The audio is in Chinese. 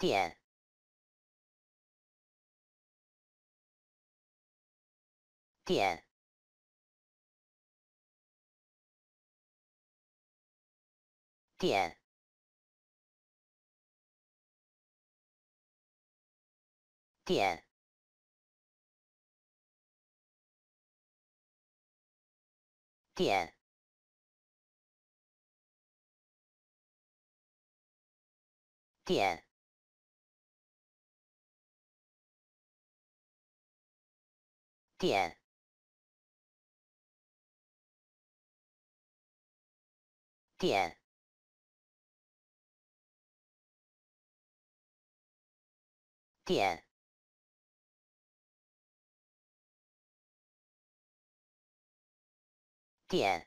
点，点，点，点，点，点。点，点，点，点。